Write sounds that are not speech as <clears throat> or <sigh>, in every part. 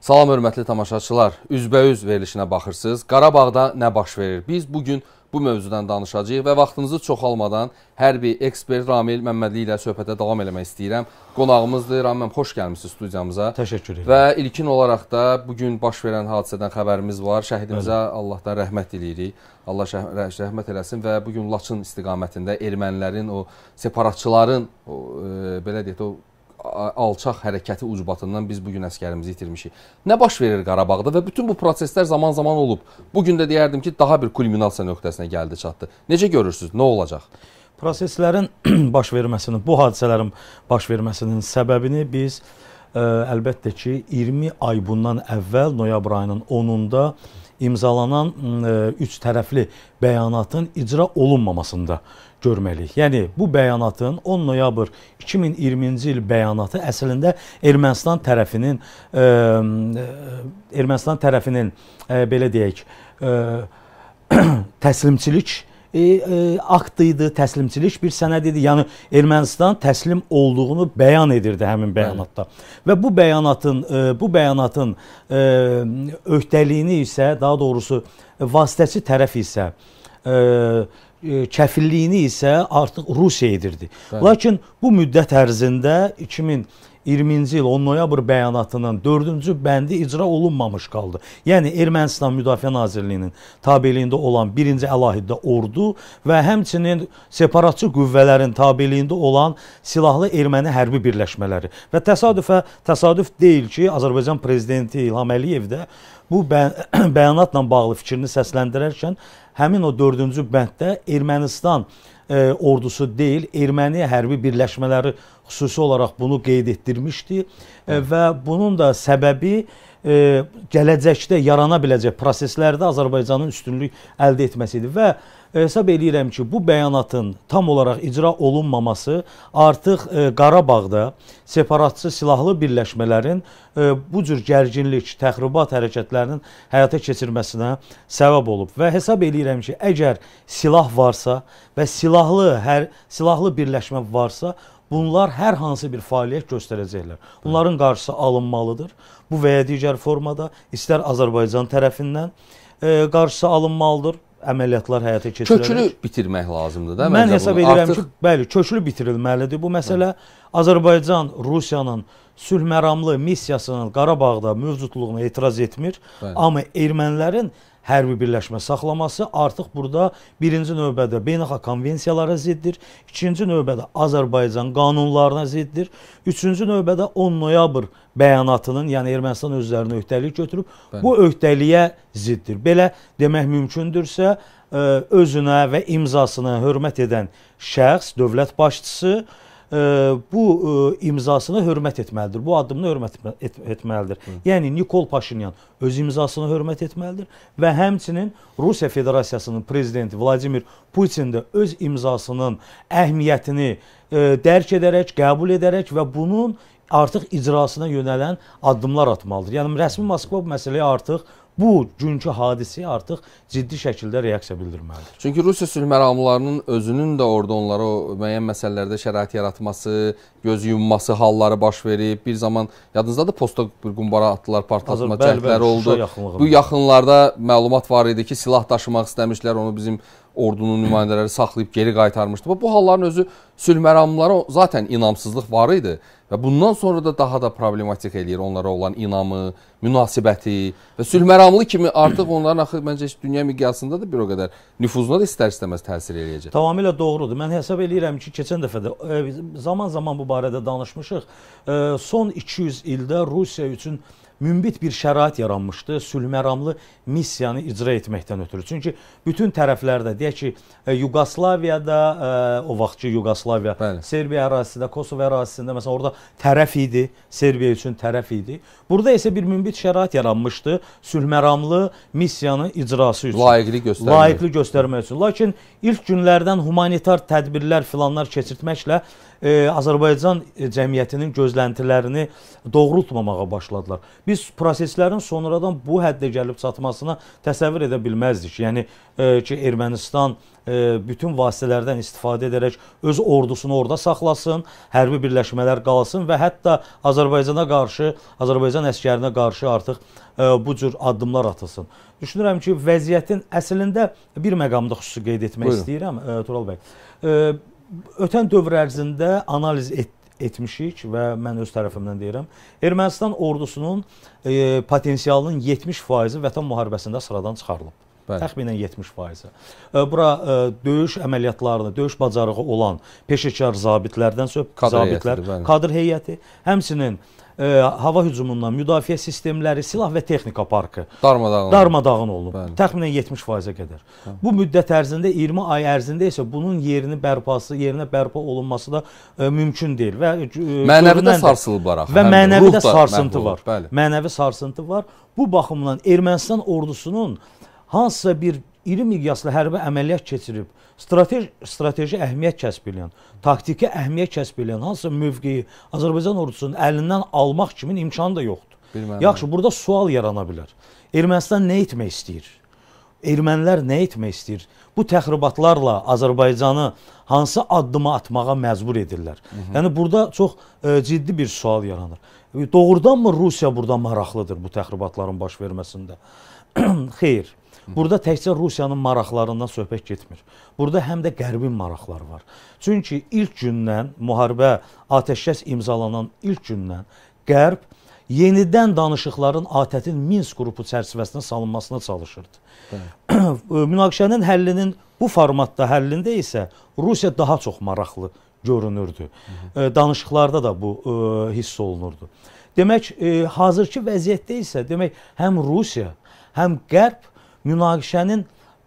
Salam hörmətli tamaşaçılar. Üzbəüz verilişinə baxırsınız. Qarabağda nə baş verir? Biz bu gün bu mövzudan danışacağıq və vaxtınızı çoxalmadan hərbi ekspert Ramil Məmmədli ilə söhbətə davam eləmək istəyirəm. Qonağımızdır. Ramil, xoş gəlmisiniz studiyamıza. Təşəkkür edirəm. Və ilkin olaraq da bu gün baş verən hadisədən xəbərimiz var. Şəhidimizə Bəli. Allahdan rəhmət diləyirik. Allah şəh rəhmət eləsin və bu gün Laçın istiqamətində ermənilərin o separatçıların o, e, belə deyək o alçaq hərəkəti ucbatından biz bu gün əskərimizi itirmişik. Nə baş verir Qarabağda və bütün bu proseslər zaman-zaman olub. Bu gün də deyərdim ki, daha bir kulminasiya nöqtəsinə gəldi, çatdı. Necə görürsüz, nə olacaq? Proseslərin <clears throat> baş verməsinin, bu hadisələrin baş verməsinin səbəbini biz ə, e, əlbəttə ki, 20 ay bundan əvvəl noyabr ayının 10-unda imzalanan üç tərəfli bəyanatın icra olunmamasında görməliyik. Yəni bu bəyanatın 10 noyabr 2020-ci il bəyanatı əslində Ermənistan tərəfinin ə, Ermənistan tərəfinin ə, belə deyək, ə, <clears throat> təslimçilik e, e, akt idi, təslimçilik bir sənəd idi. Yəni Ermənistan təslim olduğunu bəyan edirdi həmin bəyanatda. Bəli. Və bu bəyanatın e, bu bəyanatın e, öhdəliyini isə, daha doğrusu vasitəçi tərəf isə e, e kəfilliyini isə artıq Rusiya edirdi. Bəli. Lakin bu müddət ərzində 2000 20-ci il 10 noyabr bəyanatının 4-cü bəndi icra olunmamış qaldı. Yəni Ermənistan Müdafiə Nazirliyinin tabeliyində olan 1-ci əlahiddə ordu və həmçinin separatçı qüvvələrin tabeliyində olan silahlı erməni hərbi birləşmələri. Və təsadüfə təsadüf deyil ki, Azərbaycan prezidenti İlham Əliyev də bu <clears throat> bəyanatla bağlı fikrini səsləndirərkən həmin o 4-cü bənddə Ermənistan e, ordusu deyil, erməni hərbi birləşmələri xüsusi olaraq bunu qeyd etdirmişdi e, və bunun da səbəbi e, gələcəkdə yarana biləcək proseslərdə Azərbaycanın üstünlük əldə etməsi idi və e, E, hesab edirəm ki, bu bəyanatın tam olaraq icra olunmaması artıq e, Qarabağda separatçı silahlı birləşmələrin e, bu cür gərginlik, təxribat hərəkətlərinin həyata keçirməsinə səbəb olub və hesab edirəm ki, əgər silah varsa və silahlı hər silahlı birləşmə varsa, bunlar hər hansı bir fəaliyyət göstərəcəklər. Bunların qarşısı alınmalıdır. Bu və ya digər formada istər Azərbaycan tərəfindən qarşısı alınmalıdır, əməliyyatlar həyata keçirilir. Köklü bitirmək lazımdır da. Mən hesab edirəm Artıq... ki, bəli, köklü bitirilməlidir bu məsələ. Hə. Azərbaycan Rusiyanın sülh məramlı missiyasının Qarabağda mövcudluğuna etiraz etmir. Bəli. Amma ermənilərin hərbi birləşmə saxlaması artıq burada birinci növbədə beynəlxalq konvensiyalara ziddir, ikinci növbədə Azərbaycan qanunlarına ziddir, üçüncü növbədə 10 noyabr bəyanatının, yəni Ermənistan özlərinə öhdəlik götürüb, Bəli. bu öhdəliyə ziddir. Belə demək mümkündürsə, e, özünə və imzasına hörmət edən şəxs, dövlət başçısı, bu e, imzasına hörmət etməlidir. Bu addımına hörmət et etməlidir. Hı. Yəni Nikol Paşinyan öz imzasına hörmət etməlidir və həmçinin Rusiya Federasiyasının prezidenti Vladimir Putin də öz imzasının əhmiyyətini e, dərk edərək, qəbul edərək və bunun artıq icrasına yönələn addımlar atmalıdır. Yəni rəsmi Moskva bu məsələyə artıq bu günkü hadisəyə artıq ciddi şəkildə reaksiya bildirməlidir. Çünki Rusiya sülh məramlılarının özünün də orada onlara o müəyyən məsələlərdə şərait yaratması, göz yumması halları baş verib. Bir zaman yadınızdadır posta bir qumbara atdılar, partlatma cəhdləri oldu. Bu yaxınlarda məlumat var idi ki, silah daşımaq istəmişlər, onu bizim ordunun nümayəndələri saxlayıb geri qaytarmışdı. Bu halların özü sülh məramlara zaten inamsızlıq var idi və bundan sonra da daha da problematik eləyir onlara olan inamı, münasibəti və sülh məramlı kimi artıq onların axı məncə dünya miqyasında da bir o qədər nüfuzuna da istər-istəməz təsir eləyəcək. Tamamilə doğrudur. Mən hesab eləyirəm ki, keçən dəfə də e, zaman-zaman bu barədə danışmışıq. E, son 200 ildə Rusiya üçün münbit bir şərait yaranmışdı sülhməramlı missiyanı icra etməkdən ötürü. Çünki bütün tərəflərdə deyək ki, e, Yuqoslaviyada e, o vaxtki Yuqoslaviya, Bəli. Serbiya ərazisində, Kosova ərazisində məsələn orada tərəf idi, Serbiya üçün tərəf idi. Burada isə bir münbit şərait yaranmışdı sülhməramlı missiyanın icrası üçün. Layiqli göstərmək. Layiqli göstərmək üçün. Lakin ilk günlərdən humanitar tədbirlər filanlar keçirtməklə e, Azərbaycan cəmiyyətinin gözləntilərini doğrultmamağa başladılar. Biz proseslərin sonradan bu həddə gəlib çatmasına təsəvvür edə bilməzdik. Yəni e, ki, Ermənistan e, bütün vasitələrdən istifadə edərək öz ordusunu orada saxlasın, hərbi birləşmələr qalsın və hətta Azərbaycana qarşı, Azərbaycan əskərinə qarşı artıq e, bu cür addımlar atılsın. Düşünürəm ki, vəziyyətin əslində bir məqamda xüsusi qeyd etmək Buyurun. istəyirəm, e, Tural bəy. E, ötən dövr ərzində analiz et, etmişik və mən öz tərəfimdən deyirəm. Ermənistan ordusunun e, potensialının 70% vətən müharibəsində sıradan çıxarılıb. Bəli. Təxminən 70%-i. Bura ə, döyüş əməliyyatlarını, döyüş bacarığı olan peşəkar zabitlərdən söhbət, kadr zabitlər, heyətidir, kadr heyəti, həmçinin ə, hava hücumundan müdafiə sistemləri, silah və texnika parkı darmadağın, darmadağın olunub. Bəli. Təxminən 70%-ə qədər. Bəli. Hə. Bu müddət ərzində 20 ay ərzində isə bunun yerini bərpası, yerinə bərpa olunması da ə, mümkün deyil və ə, mənəvi də sarsılıblar axı. Və mənəvi də sarsıntı var. Bəli. Mənəvi sarsıntı var. Bu baxımdan Ermənistan ordusunun hansısa bir iri miqyaslı hərbi əməliyyat keçirib, strateji, strateji əhəmiyyət kəsb eləyən, taktiki əhəmiyyət kəsb eləyən hansısa mövqeyi Azərbaycan ordusunun əlindən almaq kimi imkanı da yoxdur. Bilməm. Yaxşı, burada sual yarana bilər. Ermənistan nə etmək istəyir? Ermənilər nə etmək istəyir? Bu təxribatlarla Azərbaycanı hansı addıma atmağa məcbur edirlər? Hı -hı. Yəni burada çox e, ciddi bir sual yaranır. Doğrudanmı Rusiya burada maraqlıdır bu təxribatların baş verməsində? <clears throat> Xeyr. Burada təkcə Rusiyanın maraqlarından söhbət getmir. Burada həm də Qərbin maraqları var. Çünki ilk gündən müharibə atəşkəs imzalanan ilk gündən Qərb yenidən danışıqların ATƏT-in Minsk qrupu çərçivəsinə salınmasına çalışırdı. <clears throat> Münaqişənin həllinin bu formatda həllində isə Rusiya daha çox maraqlı görünürdü. Hı -hı. E, danışıqlarda da bu ə, e, hiss olunurdu. Demək, ə, e, hazırki vəziyyətdə isə demək həm Rusiya, həm Qərb münaqişənin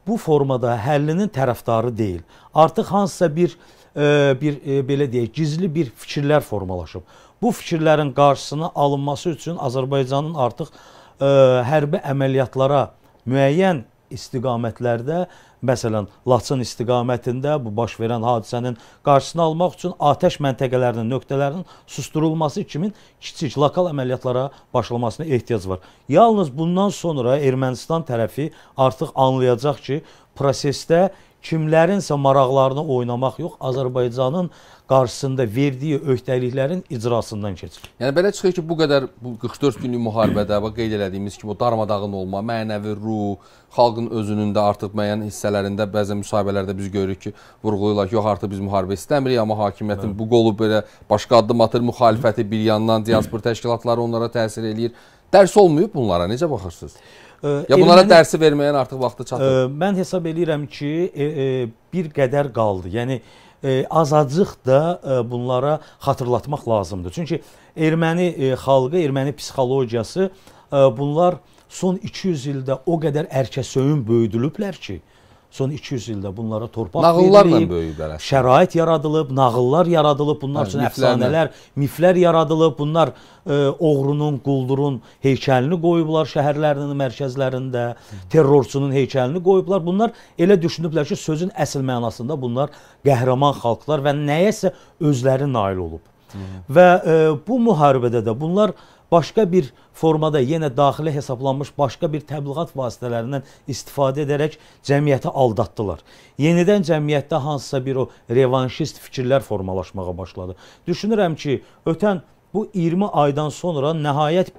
bu formada həllinin tərəfdarı deyil. Artıq hansısa bir e, bir e, belə deyək, gizli bir fikirlər formalaşıb. Bu fikirlərin qarşısını alınması üçün Azərbaycanın artıq e, hərbi əməliyyatlara müəyyən istiqamətlərdə, məsələn, Laçın istiqamətində bu baş verən hadisənin qarşısını almaq üçün atəş məntəqələrinin, nöqtələrinin susturulması kimi kiçik lokal əməliyyatlara başlamasına ehtiyac var. Yalnız bundan sonra Ermənistan tərəfi artıq anlayacaq ki, prosesdə kimlərinsə maraqlarını oynamaq yox, Azərbaycanın qarşısında verdiyi öhdəliklərin icrasından keçir. Yəni belə çıxır ki, bu qədər bu 44 günlük müharibədə bax qeyd elədiyimiz kimi o darmadağın olma, mənəvi ruh, xalqın özünün də artıq müəyyən hissələrində bəzən müsahibələrdə biz görürük ki, vurğulayırlar ki, yox artıq biz müharibə istəmirik, amma hakimiyyətin Hı. bu qolu belə başqa addım atır, müxalifəti bir yandan diaspor təşkilatları onlara təsir eləyir. Dərs olmayıb bunlara, necə baxırsınız? Ya bunlara erməni, dərsi verməyin artıq vaxtı çatır. Ə, mən hesab eləyirəm ki, ə, e, ə, e, bir qədər qaldı. Yəni ə, e, azacıq da ə, bunlara xatırlatmaq lazımdır. Çünki erməni ə, xalqı, erməni psixologiyası ə, bunlar son 200 ildə o qədər ərkəsöyün böyüdülüblər ki, ə, son 200 ildə bunlara torpaq nağıllarla böyüyüb, şərait yaradılıb, nağıllar yaradılıb, bunlar hə, üçün əfsanələr, miflər yaradılıb. Bunlar ə, e, oğrunun, quldurun heykəlini qoyublar şəhərlərinin mərkəzlərində, terrorçunun heykəlini qoyublar. Bunlar elə düşünüblər ki, sözün əsl mənasında bunlar qəhrəman xalqlar və nəyəsə özləri nail olub. Hı -hı. Və ə, e, bu müharibədə də bunlar ə, başqa bir formada yenə daxili hesablanmış başqa bir təbliğat vasitələrindən istifadə edərək cəmiyyəti aldatdılar. Yenidən cəmiyyətdə hansısa bir o revanşist fikirlər formalaşmağa başladı. Düşünürəm ki, ötən bu 20 aydan sonra nəhayət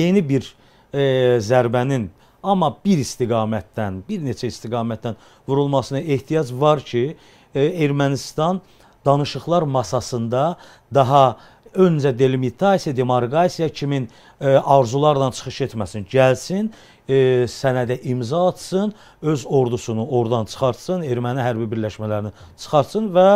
yeni bir e, zərbənin amma bir istiqamətdən, bir neçə istiqamətdən vurulmasına ehtiyac var ki, e, Ermənistan danışıqlar masasında daha e, öncə delimitasiya, demarkasiya kimin ə, e, arzularla çıxış etməsin, gəlsin, ə, e, sənədə imza atsın, öz ordusunu oradan çıxartsın, erməni hərbi birləşmələrini çıxartsın və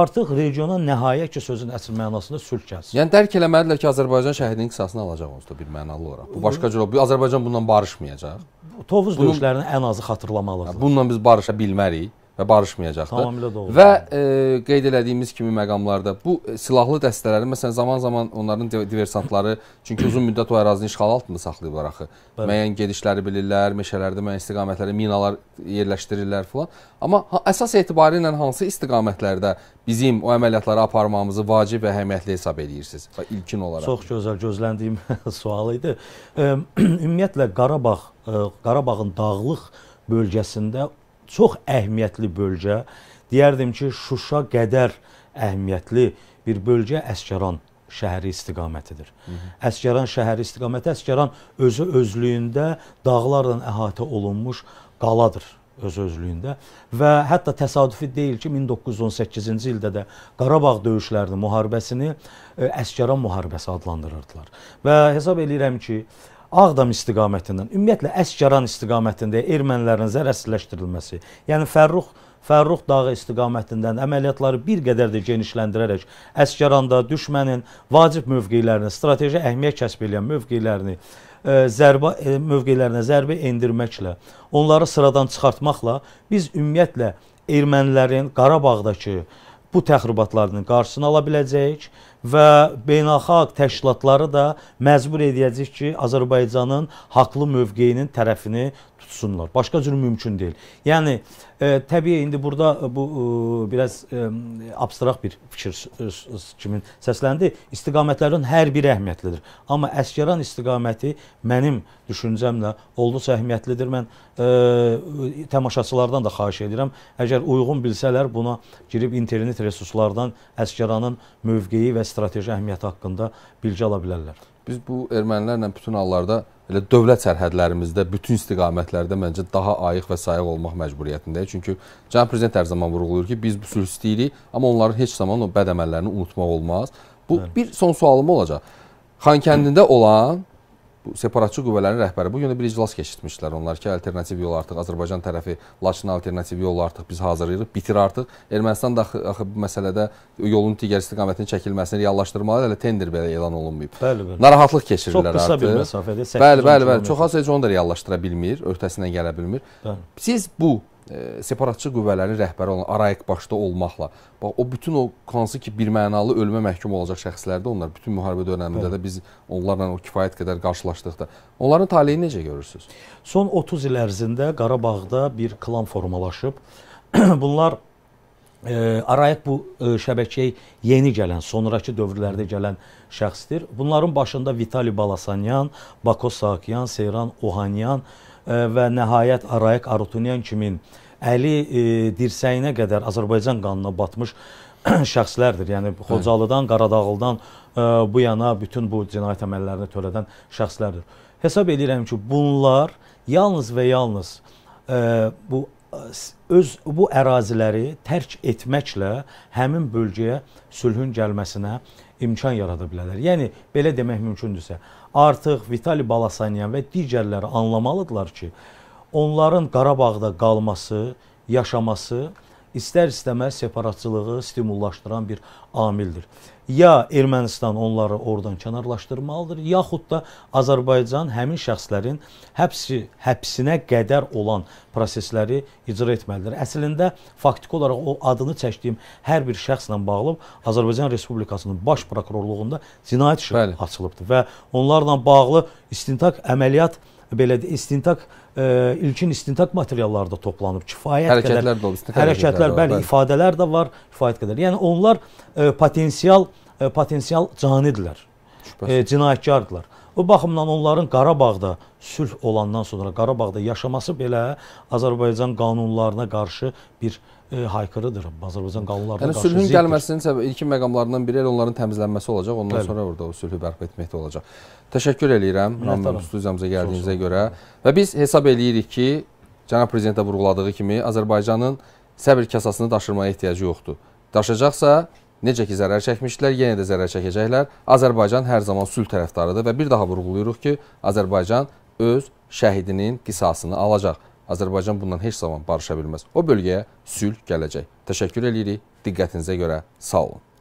artıq regiona nəhayət ki sözün əsl mənasında sülh gəlsin. Yəni dərk eləməlidirlər ki, Azərbaycan şəhidinin qisasını alacaq onsuz bir mənalı olaraq. Bu başqa cür olub. Azərbaycan bununla barışmayacaq. Tovuz döyüşlərinin ən azı xatırlamalıdır. Bununla biz barışa bilmərik və barışmayacaqdır. Tamamilə doğru. Və e, qeyd elədiyimiz kimi məqamlarda bu e, silahlı dəstələrin məsələn zaman-zaman onların diversantları çünki uzun müddət o ərazini işğal altında saxlayıblar axı. Bəli. Müəyyən gedişləri bilirlər, meşələrdə müəyyən istiqamətlərə minalar yerləşdirirlər filan. Amma əsas etibarı ilə hansı istiqamətlərdə bizim o əməliyyatları aparmağımızı vacib və əhəmiyyətli hesab edirsiniz? Və ilkin olaraq. Çox gözəl gözləndiyim <laughs> sual idi. Ehm, <clears throat> ümumiyyətlə Qarabağ e, Qarabağın dağlıq bölgəsində çox əhəmiyyətli bölgə. Deyərdim ki, Şuşa qədər əhəmiyyətli bir bölgə Əsgəran şəhəri istiqamətidir. Hı -hı. Əsgəran şəhəri istiqaməti Əsgəran özü özlüyündə dağlarla əhatə olunmuş qaladır öz özlüyündə və hətta təsadüfi deyil ki 1918-ci ildə də Qarabağ döyüşlərinin müharibəsini e, Əsgəran müharibəsi adlandırırdılar. Və hesab eləyirəm ki, Ağdam istiqamətindən, ümumiyyətlə Əsgəran istiqamətində ermənilərin zərərsizləşdirilməsi, yəni Fərrux Fərrux dağı istiqamətindən əməliyyatları bir qədər də genişləndirərək Əsgəranda düşmənin vacib mövqelərini, strateji əhəmiyyət kəsb edən mövqelərini e, zərbə e, mövqelərinə zərbə endirməklə, onları sıradan çıxartmaqla biz ümumiyyətlə ermənilərin Qarabağdakı bu təxribatlarının qarşısını ala biləcəyik və beynəlxalq təşkilatları da məcbur edəcək ki, Azərbaycanın haqlı mövqeyinin tərəfini tutsunlar. Başqa cür mümkün deyil. Yəni e, təbii indi burada e, bu e, biraz e, abstrakt bir fikir e, kimin səsləndi. İstiqamətlərin hər biri əhəmiyyətlidir. Amma Əsgəran istiqaməti mənim düşüncəmlə olduqca əhəmiyyətlidir. Mən e, tamaşaçılardan da xahiş edirəm, əgər uyğun bilsələr buna girib internet resurslardan Əsgəranın mövqeyi və strateji əhəmiyyəti haqqında bilgi ala bilərlər. Biz bu ermənilərlə bütün hallarda elə dövlət sərhədlərimizdə bütün istiqamətlərdə məncə daha ayıq və sayıq olmaq məcburiyyətindəyik. Çünki cənab prezident hər zaman vurğulayır ki, biz bu sülh istəyirik, amma onların heç zaman o bəd əməllərini unutmaq olmaz. Bu Bəli. bir son sualım olacaq. Xankəndində olan separatçı qüvvələrin rəhbəri bu gün də bir iclas keçirtmişdilər. Onlar ki, alternativ yol artıq Azərbaycan tərəfi Laçın alternativ yolu artıq biz hazırlayırıq, bitir artıq. Ermənistan da axı bu məsələdə yolun digər istiqamətinin çəkilməsini reallaşdırmalı, hələ tender belə elan olunmayıb. Bəli, bəli. Narahatlıq keçirirlər artıq. Çox qısa artıq. bir məsafədə 8 Bəli, bəli, bəli. Çox az heç onu da reallaşdıra bilmir, öhdəsindən gələ bilmir. Bəli. Siz bu separatçı qüvvələrin rəhbəri olan Arayik başda olmaqla, bax o bütün o hansı ki birmənalı ölümə məhkum olacaq şəxslərdə onlar bütün müharibə dövründə də biz onlarla o kifayət qədər qarşılaşdıqda onların taleyini necə görürsüz? Son 30 il ərzində Qarabağda bir klan formalaşıb. <clears throat> Bunlar e, Arayik bu e, şəbəkəyə yeni gələn, sonrakı dövrlərdə gələn şəxsdir. Bunların başında Vitali Balasanyan, Bako Sakyan, Seyran Ohanyan, e, və nəhayət Arayik Arutunyan kimi əli e, dirsəyinə qədər Azərbaycan qanına batmış <clears throat> şəxslərdir. Yəni Xocalıdan, hə. Qaradağlıdan e, bu yana bütün bu cinayət əməllərini törədən şəxslərdir. Hesab edirəm ki, bunlar yalnız və yalnız e, bu öz bu əraziləri tərk etməklə həmin bölgəyə sülhün gəlməsinə imkan yarada bilərlər. Yəni belə demək mümkündürsə, artıq Vitali Balasanyan və digərləri anlamalıdırlar ki, onların Qarabağda qalması, yaşaması istər-istəməz separatçılığı stimullaşdıran bir amildir. Ya Ermənistan onları oradan kənarlaşdırmalıdır, yaxud da Azərbaycan həmin şəxslərin həbsi həbsinə qədər olan prosesləri icra etməlidir. Əslində faktiki olaraq o adını çəkdiyim hər bir şəxslə bağlı Azərbaycan Respublikasının baş prokurorluğunda cinayət işi Bəli. açılıbdır və onlarla bağlı istintaq əməliyyat belə də istintaq ə, e, ilkin istintaq materialları da toplanıb kifayət hərəkətlər qədər. Hərəkətlər də olub, hərəkətlər, var, bəli, bəli, ifadələr də var, kifayət qədər. Yəni onlar ə, e, potensial ə, e, potensial canidirlər. Şübhəsiz. E, cinayətkardılar. Bu baxımdan onların Qarabağda sülh olandan sonra Qarabağda yaşaması belə Azərbaycan qanunlarına qarşı bir e, haykırıdır. Azərbaycan qanunlarına yəni, qarşı. Yəni sülhün zikdir. gəlməsinin səbəbi ilkin məqamlarından biri elə onların təmizlənməsi olacaq. Ondan Bəli. sonra orada o sülhü bərpa etməkdə olacaq. Təşəkkür eləyirəm Ramin studiyamıza gəldiyinizə görə və biz hesab eləyirik ki, cənab prezidentə vurğuladığı kimi Azərbaycanın səbir kasasını daşırmaya ehtiyacı yoxdur. Daşacaqsa necə ki zərər çəkmişdilər, yenə də zərər çəkəcəklər. Azərbaycan hər zaman sülh tərəfdarıdır və bir daha vurğuluyuruq ki, Azərbaycan öz şəhidinin qisasını alacaq. Azərbaycan bundan heç zaman barışa bilməz. O bölgəyə sülh gələcək. Təşəkkür edirik. Diqqətinizə görə sağ olun.